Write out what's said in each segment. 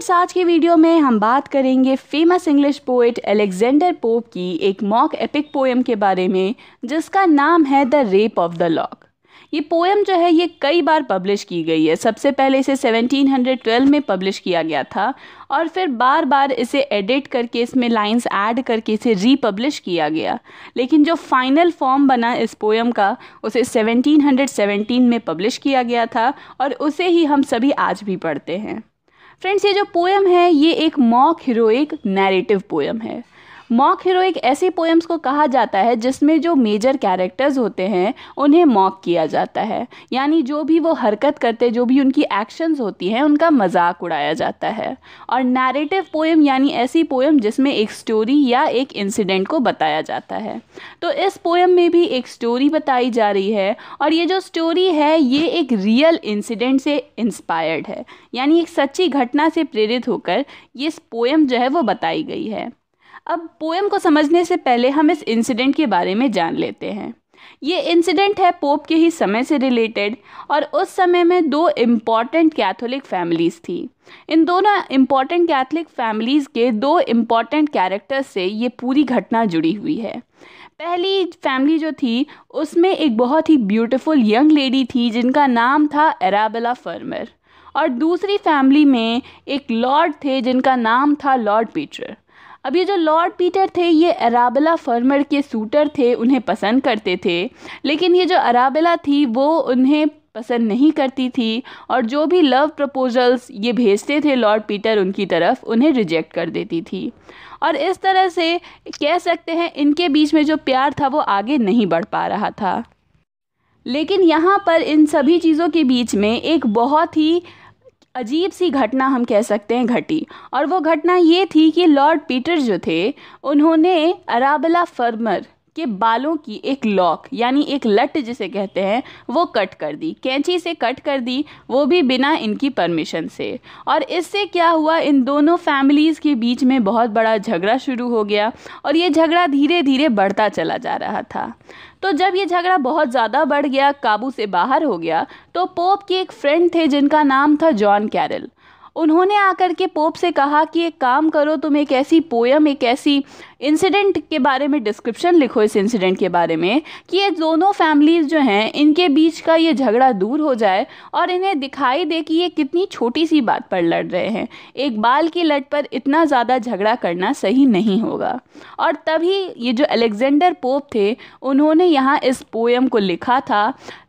Friends आज की video में हम बात करेंगे famous English poet Alexander Pope की एक मॉक एपिक पोएम के बारे में जिसका नाम है the rape of the lock ये पोएम जो है ये कई बार पब्लिश की गई है सबसे पहले इसे 1712 में पब्लिश किया गया था और फिर बार बार इसे एडिट करके इसमें लाइंस ऐड करके इसे रीपब्लिश किया गया लेकिन जो फाइनल फॉर्म बना इस पोएम का उसे 1717 में पब्लिश किया गया था और उसे ही हम सभी आज भी पढ़ते हैं फ्रेंड्स ये जो पोएम है ये एक मॉक हीरोइक नैरेटिव पोएम है मॉक हीरोइक ऐसी पोएम्स को कहा जाता है जिसमें जो मेजर कैरेक्टर्स होते हैं उन्हें मॉक किया जाता है यानी जो भी वो हरकत करते जो भी उनकी एक्शंस होती हैं उनका मजाक उड़ाया जाता है और नैरेटिव पोएम यानी ऐसी पोएम जिसमें एक स्टोरी या एक इंसिडेंट को बताया जाता है तो इस पोएम में भी एक स्टोरी बताई जा रही है और ये जो स्टोरी है ये एक रियल इंसिडेंट से इंस्पायर्ड है यानी एक सच्ची घटना से प्रेरित होकर ये पोएम जो है वो बताई गई है अब पोएम को समझने से पहले हम इस इंसिडेंट के बारे में जान लेते हैं ये इंसिडेंट है पोप के ही समय से रिलेटेड और उस समय में दो इम्पॉर्टेंट कैथोलिक फैमिलीज़ थी इन दोनों इम्पॉर्टेंट कैथोलिक फैमिलीज़ के दो इम्पॉर्टेंट कैरेक्टर्स से ये पूरी घटना जुड़ी हुई है पहली फैमिली जो थी उसमें एक बहुत ही ब्यूटीफुल यंग लेडी थी जिनका नाम था एराबेला फर्मर और दूसरी फैमिली में एक लॉर्ड थे जिनका नाम था लॉर्ड पीटर अब ये जो लॉर्ड पीटर थे ये अराबेला फर्मर के सूटर थे उन्हें पसंद करते थे लेकिन ये जो अराबेला थी वो उन्हें पसंद नहीं करती थी और जो भी लव प्रपोजल्स ये भेजते थे लॉर्ड पीटर उनकी तरफ उन्हें रिजेक्ट कर देती थी और इस तरह से कह सकते हैं इनके बीच में जो प्यार था वो आगे नहीं बढ़ पा रहा था लेकिन यहाँ पर इन सभी चीज़ों के बीच में एक बहुत ही अजीब सी घटना हम कह सकते हैं घटी और वो घटना ये थी कि लॉर्ड पीटर जो थे उन्होंने अराबला फर्मर के बालों की एक लॉक यानी एक लट जिसे कहते हैं वो कट कर दी कैंची से कट कर दी वो भी बिना इनकी परमिशन से और इससे क्या हुआ इन दोनों फैमिलीज़ के बीच में बहुत बड़ा झगड़ा शुरू हो गया और ये झगड़ा धीरे धीरे बढ़ता चला जा रहा था तो जब ये झगड़ा बहुत ज़्यादा बढ़ गया काबू से बाहर हो गया तो पोप के एक फ्रेंड थे जिनका नाम था जॉन कैरल उन्होंने आकर के पोप से कहा कि एक काम करो तुम एक ऐसी पोयम एक ऐसी इंसिडेंट के बारे में डिस्क्रिप्शन लिखो इस इंसिडेंट के बारे में कि ये दोनों फैमिलीज़ जो हैं इनके बीच का ये झगड़ा दूर हो जाए और इन्हें दिखाई दे कि ये कितनी छोटी सी बात पर लड़ रहे हैं एक बाल की लट पर इतना ज़्यादा झगड़ा करना सही नहीं होगा और तभी ये जो अलेक्जेंडर पोप थे उन्होंने यहाँ इस पोएम को लिखा था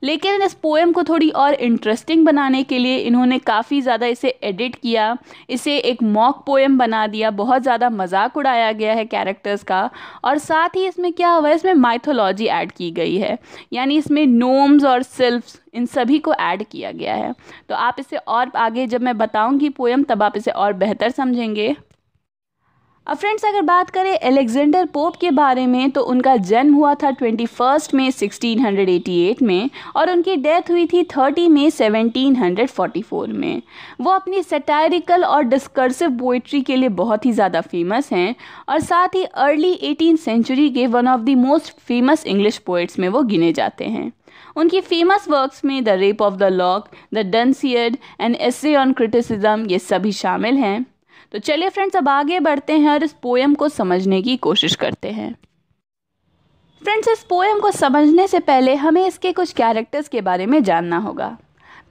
लेकिन इस पोएम को थोड़ी और इंटरेस्टिंग बनाने के लिए इन्होंने काफ़ी ज़्यादा इसे एडिट किया इसे एक मॉक पोएम बना दिया बहुत ज़्यादा मजाक उड़ाया गया है कैरेक्टर कैरेक्टर्स का और साथ ही इसमें क्या हुआ है इसमें माइथोलॉजी ऐड की गई है यानी इसमें नोम्स और सिल्फ्स इन सभी को ऐड किया गया है तो आप इसे और आगे जब मैं बताऊंगी पोएम तब आप इसे और बेहतर समझेंगे अब फ्रेंड्स अगर बात करें एलेक्जेंडर पोप के बारे में तो उनका जन्म हुआ था ट्वेंटी हंड्रेड एटी 1688 में और उनकी डेथ हुई थी 30 फोर्टी 1744 में वो अपनी सेटायरिकल और डिस्कर्सिव पोइट्री के लिए बहुत ही ज़्यादा फेमस हैं और साथ ही अर्ली एटीन सेंचुरी के one of the most famous English poets में वो गिने जाते हैं उनकी फेमस वर्क्स में the rape of the lock the dunciad and essay on criticism ये सभी शामिल हैं तो चलिए फ्रेंड्स अब आगे बढ़ते हैं और इस पोएम को समझने की कोशिश करते हैं फ्रेंड्स इस पोएम को समझने से पहले हमें इसके कुछ कैरेक्टर्स के बारे में जानना होगा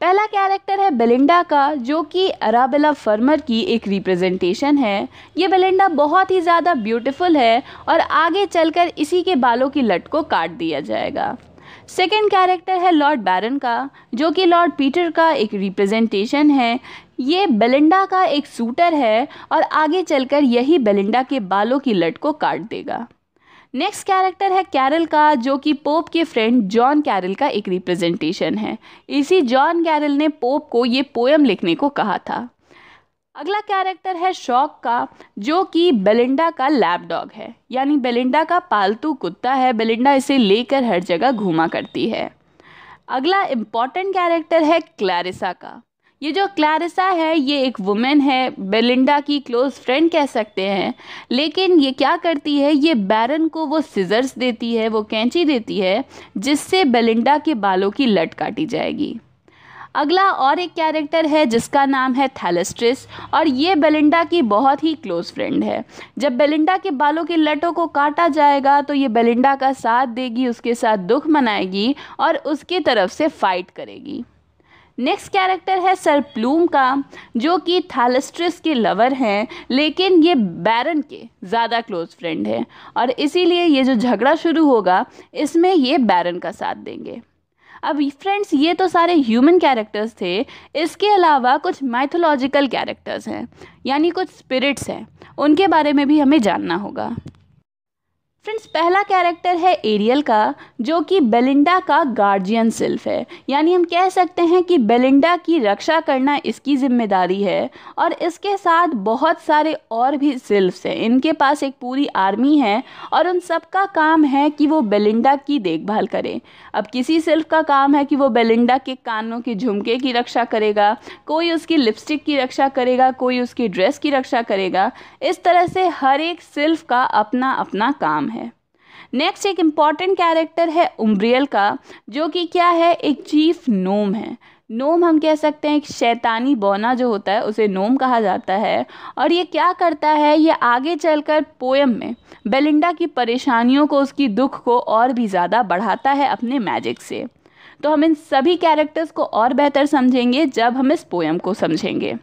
पहला कैरेक्टर है बेलिंडा का जो कि अराबेला फर्मर की एक रिप्रेजेंटेशन है ये बेलिंडा बहुत ही ज़्यादा ब्यूटीफुल है और आगे चलकर इसी के बालों की लट को काट दिया जाएगा सेकेंड कैरेक्टर है लॉर्ड बैरन का जो कि लॉर्ड पीटर का एक रिप्रेजेंटेशन है ये बेलिंडा का एक सूटर है और आगे चलकर यही बेलिंडा के बालों की लट को काट देगा नेक्स्ट कैरेक्टर है कैरल का जो कि पोप के फ्रेंड जॉन कैरल का एक रिप्रेजेंटेशन है इसी जॉन कैरल ने पोप को ये पोएम लिखने को कहा था अगला कैरेक्टर है शौक का जो कि बेलिंडा का लैब डॉग है यानी बेलिंडा का पालतू कुत्ता है बेलिंडा इसे लेकर हर जगह घूमा करती है अगला इम्पॉर्टेंट कैरेक्टर है क्लैरिसा का ये जो क्लारिसा है ये एक वुमेन है बेलिंडा की क्लोज फ्रेंड कह सकते हैं लेकिन ये क्या करती है ये बैरन को वो सिजर्स देती है वो कैंची देती है जिससे बेलिंडा के बालों की लट काटी जाएगी अगला और एक कैरेक्टर है जिसका नाम है थैलेस्ट्रिस और ये बेलिंडा की बहुत ही क्लोज फ्रेंड है जब बेलिंडा के बालों के लटों को काटा जाएगा तो ये बेलिंडा का साथ देगी उसके साथ दुख मनाएगी और उसकी तरफ से फाइट करेगी नेक्स्ट कैरेक्टर है सर प्लूम का जो कि थालस्ट्रिस के लवर हैं लेकिन ये बैरन के ज़्यादा क्लोज फ्रेंड हैं और इसीलिए ये जो झगड़ा शुरू होगा इसमें ये बैरन का साथ देंगे अब फ्रेंड्स ये तो सारे ह्यूमन कैरेक्टर्स थे इसके अलावा कुछ माइथोलॉजिकल कैरेक्टर्स हैं यानी कुछ स्पिरिट्स हैं उनके बारे में भी हमें जानना होगा फ्रेंड्स पहला कैरेक्टर है एरियल का जो कि बेलिंडा का गार्जियन सेल्फ है यानी हम कह सकते हैं कि बेलिंडा की रक्षा करना इसकी जिम्मेदारी है और इसके साथ बहुत सारे और भी सेल्फ्स हैं इनके पास एक पूरी आर्मी है और उन सब का काम है कि वो बेलिंडा की देखभाल करें अब किसी सेल्फ का काम है कि वो बेलिंडा के कानों के झुमके की रक्षा करेगा कोई उसकी लिपस्टिक की रक्षा करेगा कोई उसकी ड्रेस की रक्षा करेगा इस तरह से हर एक सेल्फ का अपना अपना काम है नेक्स्ट एक इम्पॉर्टेंट कैरेक्टर है उम्ब्रियल का जो कि क्या है एक चीफ नोम है नोम हम कह सकते हैं एक शैतानी बौना जो होता है उसे नोम कहा जाता है और ये क्या करता है ये आगे चलकर पोएम में बेलिंडा की परेशानियों को उसकी दुख को और भी ज़्यादा बढ़ाता है अपने मैजिक से तो हम इन सभी कैरेक्टर्स को और बेहतर समझेंगे जब हम इस पोएम को समझेंगे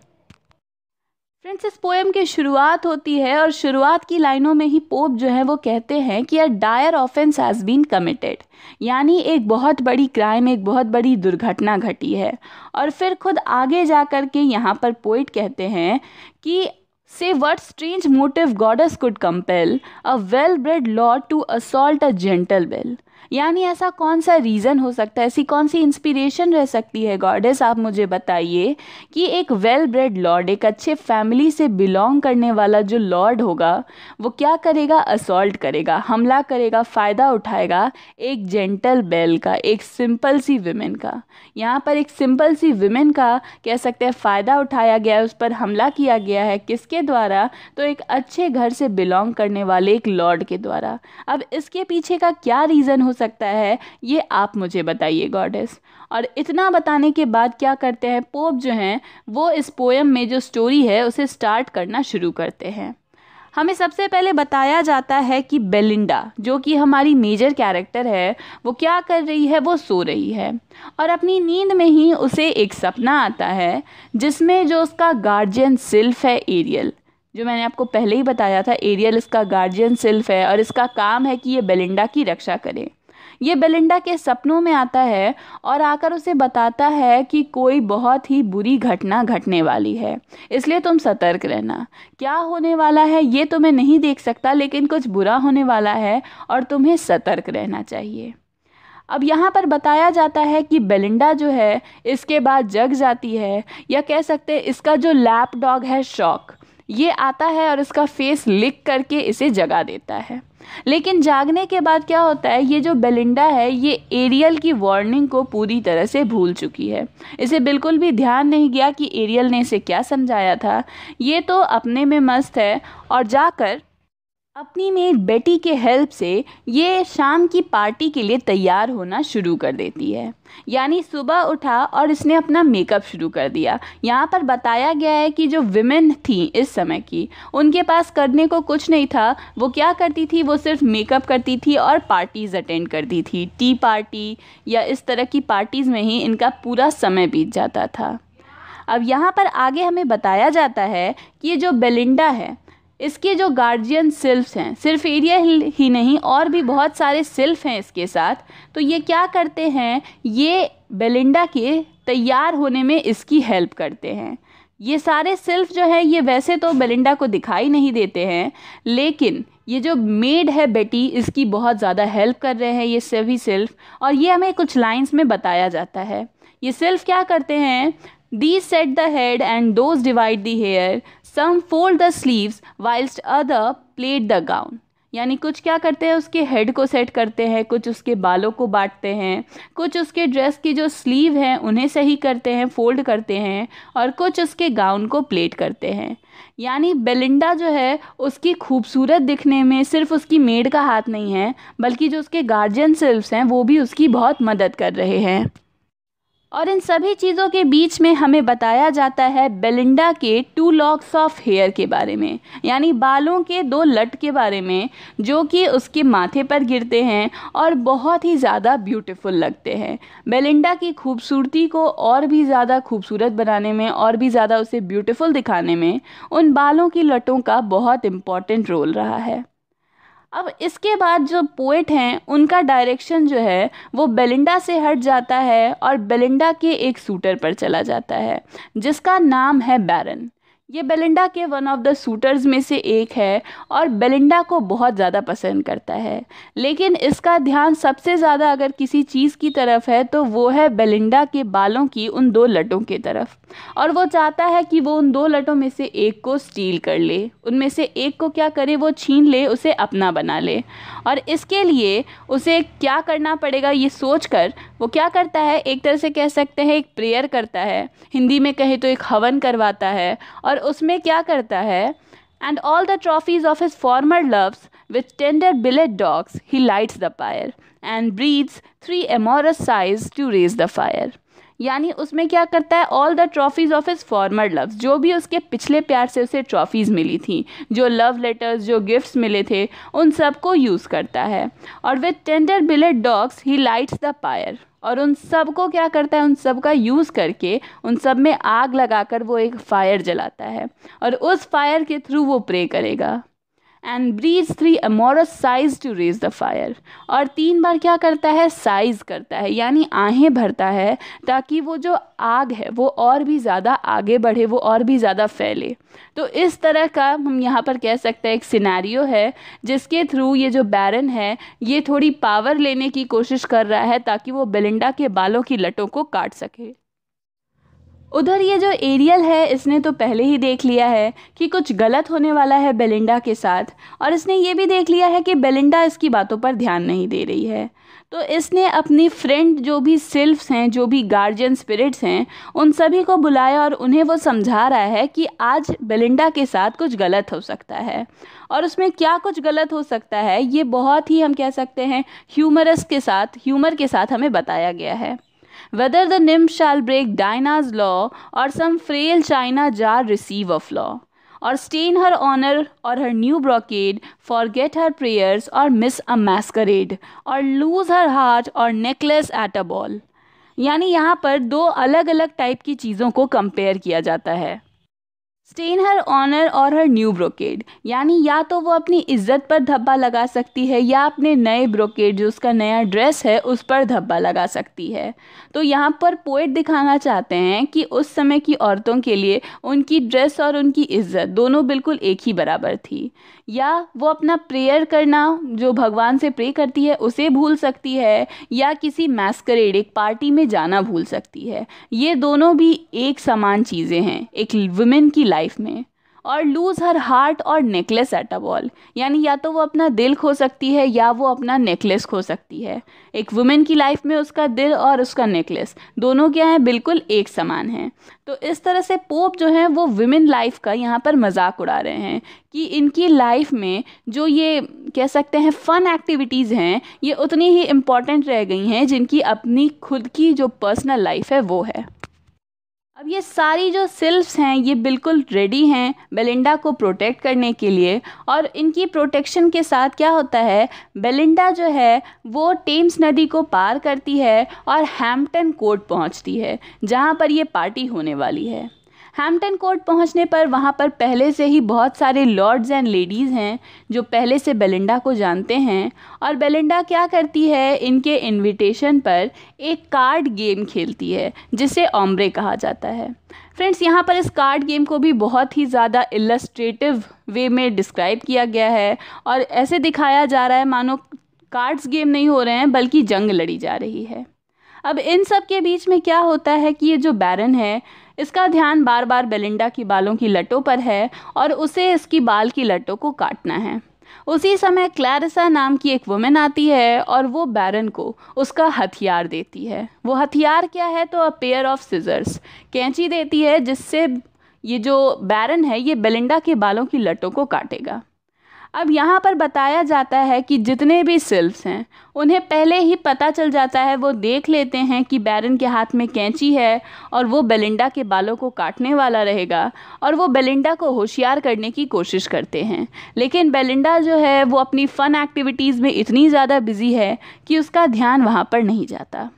फ्रेंड्स इस पोएम की शुरुआत होती है और शुरुआत की लाइनों में ही पोप जो है वो कहते हैं कि a dire offence has been committed यानी एक बहुत बड़ी क्राइम एक बहुत बड़ी दुर्घटना घटी है और फिर खुद आगे जा कर के यहाँ पर पोइट कहते हैं कि say what strange motive goddess could compel a well bred lord to assault a gentle belle यानी ऐसा कौन सा रीज़न हो सकता है ऐसी कौन सी इंस्पिरेशन रह सकती है गॉडेस आप मुझे बताइए कि एक वेल ब्रेड लॉर्ड एक अच्छे फैमिली से बिलोंग करने वाला जो लॉर्ड होगा वो क्या करेगा असॉल्ट करेगा हमला करेगा फ़ायदा उठाएगा एक जेंटल बेल का एक सिंपल सी विमेन का यहाँ पर एक सिंपल सी विमेन का कह सकते हैं फ़ायदा उठाया गया है उस पर हमला किया गया है किसके द्वारा तो एक अच्छे घर से बिलोंग करने वाले एक लॉर्ड के द्वारा अब इसके पीछे का क्या रीज़न हो सकता है ये आप मुझे बताइए गॉडेस और इतना बताने के बाद क्या करते हैं पोप जो हैं वो इस पोएम में जो स्टोरी है उसे स्टार्ट करना शुरू करते हैं हमें सबसे पहले बताया जाता है कि बेलिंडा जो कि हमारी मेजर कैरेक्टर है वो क्या कर रही है वो सो रही है और अपनी नींद में ही उसे एक सपना आता है जिसमें जो उसका गार्जियन सिल्फ है एरियल जो मैंने आपको पहले ही बताया था एरियल इसका गार्जियन सिल्फ है और इसका काम है कि ये बेलिंडा की रक्षा करें ये बेलिंडा के सपनों में आता है और आकर उसे बताता है कि कोई बहुत ही बुरी घटना घटने वाली है इसलिए तुम सतर्क रहना क्या होने वाला है ये तो मैं नहीं देख सकता लेकिन कुछ बुरा होने वाला है और तुम्हें सतर्क रहना चाहिए अब यहाँ पर बताया जाता है कि बेलिंडा जो है इसके बाद जग जाती है या कह सकते हैं इसका जो लैप डॉग है शौक ये आता है और इसका फेस लिख करके इसे जगा देता है लेकिन जागने के बाद क्या होता है ये जो बेलिंडा है ये एरियल की वार्निंग को पूरी तरह से भूल चुकी है इसे बिल्कुल भी ध्यान नहीं गया कि एरियल ने इसे क्या समझाया था ये तो अपने में मस्त है और जाकर अपनी मेड बेटी के हेल्प से ये शाम की पार्टी के लिए तैयार होना शुरू कर देती है यानी सुबह उठा और इसने अपना मेकअप शुरू कर दिया यहाँ पर बताया गया है कि जो विमेन थी इस समय की उनके पास करने को कुछ नहीं था वो क्या करती थी वो सिर्फ मेकअप करती थी और पार्टीज़ अटेंड करती थी टी पार्टी या इस तरह की पार्टीज़ में ही इनका पूरा समय बीत जाता था अब यहाँ पर आगे हमें बताया जाता है कि ये जो बेलिंडा है इसके जो गार्जियन सेल्फ हैं सिर्फ एरिया ही नहीं और भी बहुत सारे सेल्फ हैं इसके साथ तो ये क्या करते हैं ये बेलिंडा के तैयार होने में इसकी हेल्प करते हैं ये सारे सेल्फ जो हैं ये वैसे तो बेलिंडा को दिखाई नहीं देते हैं लेकिन ये जो मेड है बेटी इसकी बहुत ज़्यादा हेल्प कर रहे हैं ये सभी सेल्फ और ये हमें कुछ लाइंस में बताया जाता है ये सेल्फ क्या करते हैं these set the head and those divide the hair some fold the sleeves whilst other plait the gown यानी कुछ क्या करते हैं उसके हेड को सेट करते हैं कुछ उसके बालों को बांटते हैं कुछ उसके ड्रेस की जो स्लीव है उन्हें सही करते हैं फोल्ड करते हैं और कुछ उसके गाउन को प्लेट करते हैं यानी बेलिंडा जो है उसकी खूबसूरत दिखने में सिर्फ उसकी मेड का हाथ नहीं है बल्कि जो उसके गार्जियन सेल्फ्स हैं वो भी उसकी बहुत मदद कर रहे हैं और इन सभी चीज़ों के बीच में हमें बताया जाता है बेलिंडा के टू लॉक्स ऑफ हेयर के बारे में यानी बालों के दो लट के बारे में जो कि उसके माथे पर गिरते हैं और बहुत ही ज़्यादा ब्यूटीफुल लगते हैं बेलिंडा की खूबसूरती को और भी ज़्यादा खूबसूरत बनाने में और भी ज़्यादा उसे ब्यूटीफुल दिखाने में उन बालों की लटों का बहुत इम्पॉर्टेंट रोल रहा है अब इसके बाद जो पोइट हैं उनका डायरेक्शन जो है वो बेलिंडा से हट जाता है और बेलिंडा के एक सूटर पर चला जाता है जिसका नाम है बैरन ये बेलिंडा के वन ऑफ द सूटर्स में से एक है और बेलिंडा को बहुत ज़्यादा पसंद करता है लेकिन इसका ध्यान सबसे ज़्यादा अगर किसी चीज़ की तरफ है तो वो है बेलिंडा के बालों की उन दो लटों की तरफ और वो चाहता है कि वो उन दो लटों में से एक को स्टील कर ले उनमें से एक को क्या करे वो छीन ले उसे अपना बना ले और इसके लिए उसे क्या करना पड़ेगा ये सोच कर वो क्या करता है एक तरह से कह सकते हैं एक प्रेयर करता है हिंदी में कहे तो एक हवन करवाता है और और उसमें क्या करता है and all the trophies of his former loves with tender billet doux he lights the fire and breathes three amorous sighs to raise the fire यानी उसमें क्या करता है all the trophies of his former loves जो भी उसके पिछले प्यार से उसे ट्रॉफ़ीज़ मिली थी जो लव लेटर्स जो गिफ्ट्स मिले थे उन सब को यूज़ करता है और with tender billet doux he lights the pyre और उन सब को क्या करता है उन सब का यूज़ करके उन सब में आग लगाकर वो एक फायर जलाता है और उस फायर के थ्रू वो प्रे करेगा and breathes three amorous sighs to raise the fire और तीन बार क्या करता है साइज करता है यानी आहें भरता है ताकि वो जो आग है वो और भी ज़्यादा आगे बढ़े वो और भी ज़्यादा फैले तो इस तरह का हम यहाँ पर कह सकते हैं एक सिनेरियो है जिसके थ्रू ये जो बैरन है ये थोड़ी पावर लेने की कोशिश कर रहा है ताकि वो बेलिंडा के बालों की लटों को काट सके उधर ये जो एरियल है इसने तो पहले ही देख लिया है कि कुछ गलत होने वाला है बेलिंडा के साथ और इसने ये भी देख लिया है कि बेलिंडा इसकी बातों पर ध्यान नहीं दे रही है तो इसने अपनी फ्रेंड जो भी सिल्फ्स हैं जो भी गार्जियन स्पिरिट्स हैं उन सभी को बुलाया और उन्हें वो समझा रहा है कि आज बेलिंडा के साथ कुछ गलत हो सकता है और उसमें क्या कुछ गलत हो सकता है ये बहुत ही हम कह सकते हैं ह्यूमरस के साथ ह्यूमर के साथ हमें बताया गया है whether the nymph shall break Dinah's law or some frail china jar receive of law, or stain her honor or her new brocade, forget her prayers or miss a masquerade, or lose her heart or necklace at a ball. यानी यहाँ पर दो अलग अलग type की चीज़ों को compare किया जाता है स्टेन हर ऑनर और हर न्यू ब्रोकेड यानी या तो वो अपनी इज्जत पर धब्बा लगा सकती है या अपने नए ब्रोकेड जो उसका नया ड्रेस है उस पर धब्बा लगा सकती है तो यहाँ पर पोइट दिखाना चाहते हैं कि उस समय की औरतों के लिए उनकी ड्रेस और उनकी इज्जत दोनों बिल्कुल एक ही बराबर थी या वो अपना प्रेयर करना जो भगवान से प्रे करती है उसे भूल सकती है या किसी मैस्करेड एक पार्टी में जाना भूल सकती है ये दोनों भी एक समान चीज़ें हैं एक वुमेन की लाइफ में और लूज़ हर हार्ट और नेकलेस एट अ वॉल यानी या तो वो अपना दिल खो सकती है या वो अपना नेकलेस खो सकती है एक वुमेन की लाइफ में उसका दिल और उसका नेकलेस दोनों क्या है बिल्कुल एक समान है तो इस तरह से पोप जो हैं वो वुमेन लाइफ का यहाँ पर मजाक उड़ा रहे हैं कि इनकी लाइफ में जो ये कह सकते हैं फ़न एक्टिविटीज़ हैं ये उतनी ही इम्पॉर्टेंट रह गई हैं जिनकी अपनी खुद की जो पर्सनल लाइफ है वो है अब ये सारी जो सिल्फ्स हैं ये बिल्कुल रेडी हैं बेलिंडा को प्रोटेक्ट करने के लिए और इनकी प्रोटेक्शन के साथ क्या होता है बेलिंडा जो है वो टेम्स नदी को पार करती है और हैम्पटन कोर्ट पहुंचती है जहां पर ये पार्टी होने वाली है हैम्पटन कोर्ट पहुंचने पर वहां पर पहले से ही बहुत सारे लॉर्ड्स एंड लेडीज़ हैं जो पहले से बेलिंडा को जानते हैं और बेलिंडा क्या करती है इनके इनविटेशन पर एक कार्ड गेम खेलती है जिसे ओम्ब्रे कहा जाता है फ्रेंड्स यहाँ पर इस कार्ड गेम को भी बहुत ही ज़्यादा इलस्ट्रेटिव वे में डिस्क्राइब किया गया है और ऐसे दिखाया जा रहा है मानो कार्ड्स गेम नहीं हो रहे हैं बल्कि जंग लड़ी जा रही है अब इन सब के बीच में क्या होता है कि ये जो बैरन है इसका ध्यान बार बार बेलिंडा की बालों की लटों पर है और उसे इसकी बाल की लटों को काटना है उसी समय क्लैरिसा नाम की एक वुमेन आती है और वो बैरन को उसका हथियार देती है वो हथियार क्या है तो अ पेयर ऑफ सिजर्स कैंची देती है जिससे ये जो बैरन है ये बेलिंडा के बालों की लटों को काटेगा अब यहाँ पर बताया जाता है कि जितने भी सेल्फ्स हैं उन्हें पहले ही पता चल जाता है वो देख लेते हैं कि बैरन के हाथ में कैंची है और वो बेलिंडा के बालों को काटने वाला रहेगा और वो बेलिंडा को होशियार करने की कोशिश करते हैं लेकिन बेलिंडा जो है वो अपनी फ़न एक्टिविटीज़ में इतनी ज़्यादा बिजी है कि उसका ध्यान वहाँ पर नहीं जाता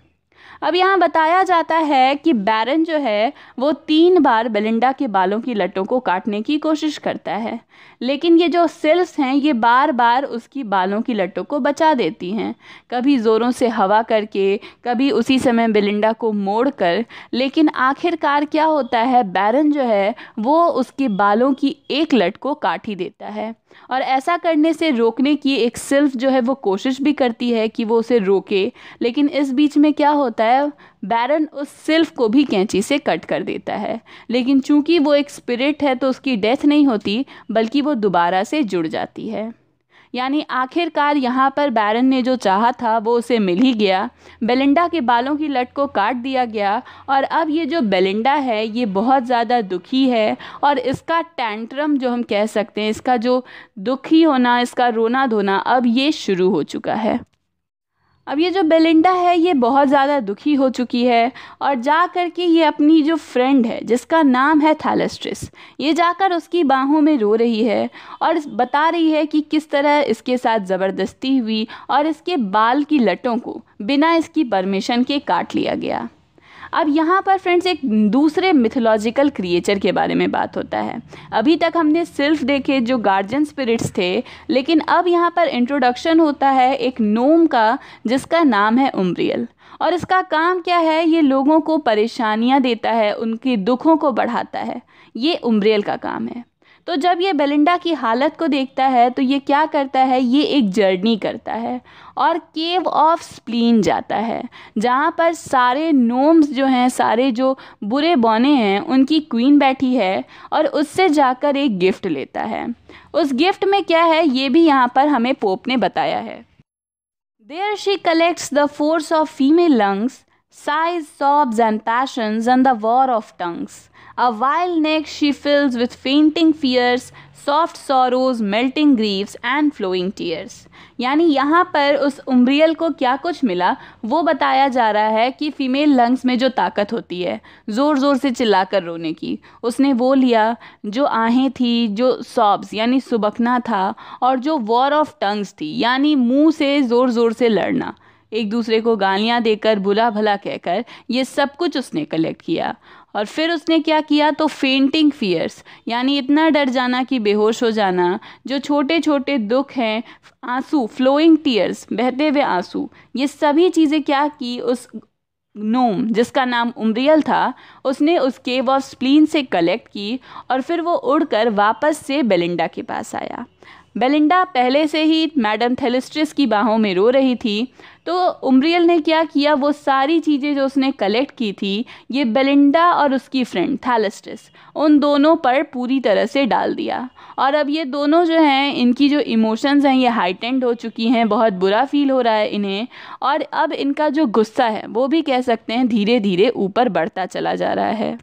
अब यहाँ बताया जाता है कि बैरन जो है वो तीन बार बेलिंडा के बालों की लटों को काटने की कोशिश करता है लेकिन ये जो सेल्स हैं ये बार बार उसकी बालों की लटों को बचा देती हैं कभी ज़ोरों से हवा करके कभी उसी समय बेलिंडा को मोड़ कर लेकिन आखिरकार क्या होता है बैरन जो है वो उसके बालों की एक लट को काट ही देता है और ऐसा करने से रोकने की एक सेल्फ जो है वो कोशिश भी करती है कि वो उसे रोके लेकिन इस बीच में क्या होता है बैरन उस सेल्फ को भी कैंची से कट कर देता है लेकिन चूंकि वो एक स्पिरिट है तो उसकी डेथ नहीं होती बल्कि वो दोबारा से जुड़ जाती है यानी आखिरकार यहाँ पर बैरन ने जो चाहा था वो उसे मिल ही गया बेलिंडा के बालों की लट को काट दिया गया और अब ये जो बेलिंडा है ये बहुत ज़्यादा दुखी है और इसका टेंट्रम जो हम कह सकते हैं इसका जो दुखी होना इसका रोना धोना अब ये शुरू हो चुका है अब ये जो बेलिंडा है ये बहुत ज़्यादा दुखी हो चुकी है और जा कर के ये अपनी जो फ्रेंड है जिसका नाम है थैलेस्ट्रिस ये जाकर उसकी बाहों में रो रही है और बता रही है कि किस तरह इसके साथ ज़बरदस्ती हुई और इसके बाल की लटों को बिना इसकी परमिशन के काट लिया गया अब यहाँ पर फ्रेंड्स एक दूसरे मिथोलॉजिकल क्रिएचर के बारे में बात होता है अभी तक हमने सिर्फ देखे जो गार्जियन स्पिरिट्स थे लेकिन अब यहाँ पर इंट्रोडक्शन होता है एक नोम का जिसका नाम है उम्रियल और इसका काम क्या है ये लोगों को परेशानियाँ देता है उनके दुखों को बढ़ाता है ये उम्रियल का काम है तो जब ये बेलिंडा की हालत को देखता है तो ये क्या करता है ये एक जर्नी करता है और केव ऑफ स्प्लीन जाता है जहाँ पर सारे नोम्स जो हैं सारे जो बुरे बौने हैं उनकी क्वीन बैठी है और उससे जाकर एक गिफ्ट लेता है उस गिफ्ट में क्या है ये भी यहाँ पर हमें पोप ने बताया है there she collects the force of female lungs sighs sobs and passions and the war of tongues A while neck she fills with fainting fears, soft sorrows melting griefs and flowing tears यानी यहाँ पर उस उम्ब्रियल को क्या कुछ मिला वो बताया जा रहा है कि फीमेल लंग्स में जो ताकत होती है ज़ोर ज़ोर से चिल्लाकर रोने की उसने वो लिया जो आहें थी जो सॉब्स यानी सुबकना था और जो वॉर ऑफ टंग्स थी यानी मुंह से ज़ोर ज़ोर से लड़ना एक दूसरे को गालियाँ देकर बुरा भला कहकर ये सब कुछ उसने कलेक्ट किया और फिर उसने क्या किया तो फेंटिंग फियर्स यानी इतना डर जाना कि बेहोश हो जाना जो छोटे छोटे दुख हैं आंसू फ्लोइंग टीयर्स बहते हुए आंसू ये सभी चीज़ें क्या की उस नोम जिसका नाम उम्रियल था उसने उस केव ऑफ स्प्लीन से कलेक्ट की और फिर वो उड़कर वापस से बेलिंडा के पास आया बेलिंडा पहले से ही मैडम थेलिस्ट्रिस की बाहों में रो रही थी तो उम्रियल ने क्या किया वो सारी चीज़ें जो उसने कलेक्ट की थी ये बेलिंडा और उसकी फ्रेंड थैलिस्ट्रिस उन दोनों पर पूरी तरह से डाल दिया और अब ये दोनों जो हैं इनकी जो इमोशंस हैं ये हाईटेंड हो चुकी हैं बहुत बुरा फील हो रहा है इन्हें और अब इनका जो गुस्सा है वो भी कह सकते हैं धीरे धीरे ऊपर बढ़ता चला जा रहा है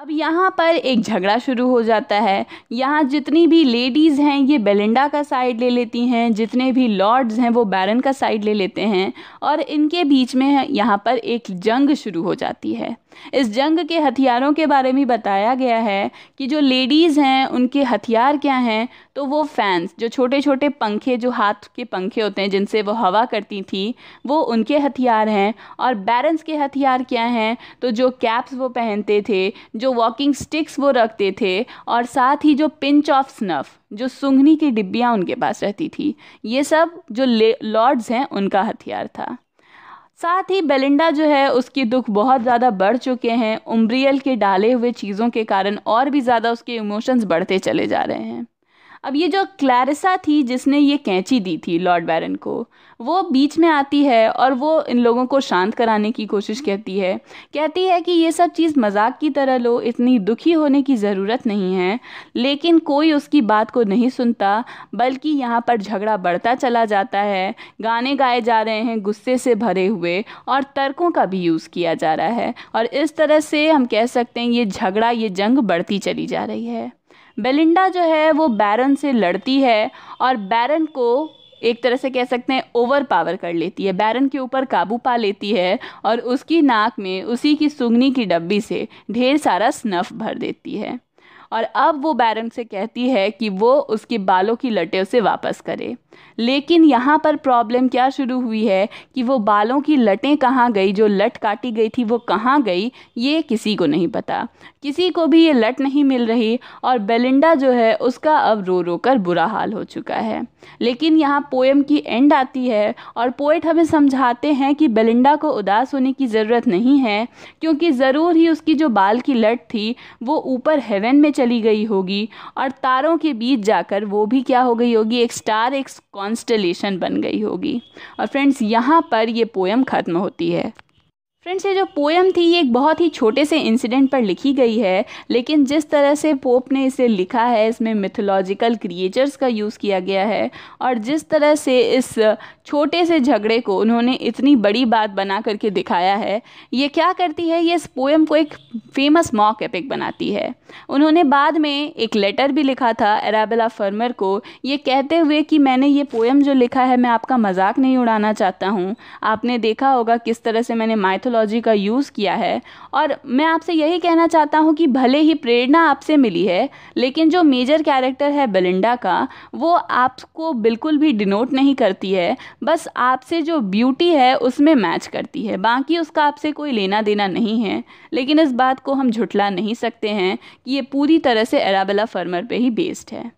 अब यहाँ पर एक झगड़ा शुरू हो जाता है यहाँ जितनी भी लेडीज़ हैं ये बेलिंडा का साइड ले लेती हैं जितने भी लॉर्ड्स हैं वो बैरन का साइड ले लेते हैं और इनके बीच में यहाँ पर एक जंग शुरू हो जाती है इस जंग के हथियारों के बारे में बताया गया है कि जो लेडीज़ हैं उनके हथियार क्या हैं तो वो फैंस जो छोटे छोटे पंखे जो हाथ के पंखे होते हैं जिनसे वो हवा करती थी वो उनके हथियार हैं और बैरन्स के हथियार क्या हैं तो जो कैप्स वो पहनते थे जो वॉकिंग स्टिक्स वो रखते थे और साथ ही जो पिंच ऑफ स्नफ़ जो सुंघनी की डिब्बियाँ उनके पास रहती थी ये सब जो लॉर्ड्स हैं उनका हथियार था साथ ही बेलिंडा जो है उसकी दुख बहुत ज़्यादा बढ़ चुके हैं उम्ब्रियल के डाले हुए चीज़ों के कारण और भी ज़्यादा उसके इमोशंस बढ़ते चले जा रहे हैं अब ये जो क्लैरिसा थी जिसने ये कैंची दी थी लॉर्ड बैरन को वो बीच में आती है और वो इन लोगों को शांत कराने की कोशिश कहती है कहती है कि ये सब चीज़ मजाक की तरह लो इतनी दुखी होने की ज़रूरत नहीं है लेकिन कोई उसकी बात को नहीं सुनता बल्कि यहाँ पर झगड़ा बढ़ता चला जाता है गाने गाए जा रहे हैं गुस्से से भरे हुए और तर्कों का भी यूज़ किया जा रहा है और इस तरह से हम कह सकते हैं ये झगड़ा ये जंग बढ़ती चली जा रही है बेलिंडा जो है वो बैरन से लड़ती है और बैरन को एक तरह से कह सकते हैं ओवर पावर कर लेती है बैरन के ऊपर काबू पा लेती है और उसकी नाक में उसी की सुगनी की डब्बी से ढेर सारा स्नफ भर देती है और अब वो बैरन से कहती है कि वो उसके बालों की लटे उसे वापस करे लेकिन यहाँ पर प्रॉब्लम क्या शुरू हुई है कि वो बालों की लटें कहाँ गई जो लट काटी गई थी वो कहाँ गई ये किसी को नहीं पता किसी को भी ये लट नहीं मिल रही और बेलिंडा जो है उसका अब रो रो कर बुरा हाल हो चुका है लेकिन यहाँ पोएम की एंड आती है और पोइट हमें समझाते हैं कि बेलिंडा को उदास होने की ज़रूरत नहीं है क्योंकि ज़रूर ही उसकी जो बाल की लट थी वो ऊपर हेवन में चली गई होगी और तारों के बीच जाकर वो भी क्या हो गई होगी एक स्टार एक कौन कॉन्स्टलेशन बन गई होगी और फ्रेंड्स यहाँ पर ये पोएम ख़त्म होती है फ्रेंड्स ये जो पोएम थी ये एक बहुत ही छोटे से इंसिडेंट पर लिखी गई है लेकिन जिस तरह से पोप ने इसे लिखा है इसमें मिथोलॉजिकल क्रिएचर्स का यूज़ किया गया है और जिस तरह से इस छोटे से झगड़े को उन्होंने इतनी बड़ी बात बना करके दिखाया है ये क्या करती है ये इस पोएम को एक फेमस मॉक एपिक बनाती है उन्होंने बाद में एक लेटर भी लिखा था एराबिला फर्मर को ये कहते हुए कि मैंने ये पोएम जो लिखा है मैं आपका मजाक नहीं उड़ाना चाहता हूँ आपने देखा होगा किस तरह से मैंने माइथो सोशियोलॉजी का यूज़ किया है और मैं आपसे यही कहना चाहता हूँ कि भले ही प्रेरणा आपसे मिली है लेकिन जो मेजर कैरेक्टर है बेलिंडा का वो आपको बिल्कुल भी डिनोट नहीं करती है बस आपसे जो ब्यूटी है उसमें मैच करती है बाकी उसका आपसे कोई लेना देना नहीं है लेकिन इस बात को हम झुटला नहीं सकते हैं कि ये पूरी तरह से एराबेला फर्मर पर ही बेस्ड है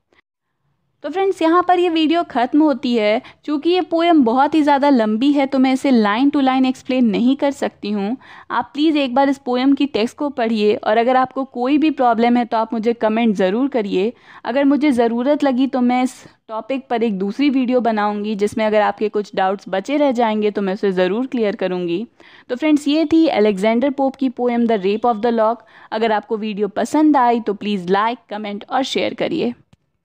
तो फ्रेंड्स यहाँ पर ये वीडियो ख़त्म होती है क्योंकि ये पोएम बहुत ही ज़्यादा लंबी है तो मैं इसे लाइन टू लाइन एक्सप्लेन नहीं कर सकती हूँ आप प्लीज़ एक बार इस पोएम की टेक्स्ट को पढ़िए और अगर आपको कोई भी प्रॉब्लम है तो आप मुझे कमेंट ज़रूर करिए अगर मुझे ज़रूरत लगी तो मैं इस टॉपिक पर एक दूसरी वीडियो बनाऊंगी जिसमें अगर आपके कुछ डाउट्स बचे रह जाएंगे तो मैं उसे ज़रूर क्लियर करूंगी तो फ्रेंड्स ये थी अलेक्जेंडर पोप की poem the rape of the lock अगर आपको वीडियो पसंद आई तो प्लीज़ लाइक कमेंट और शेयर करिए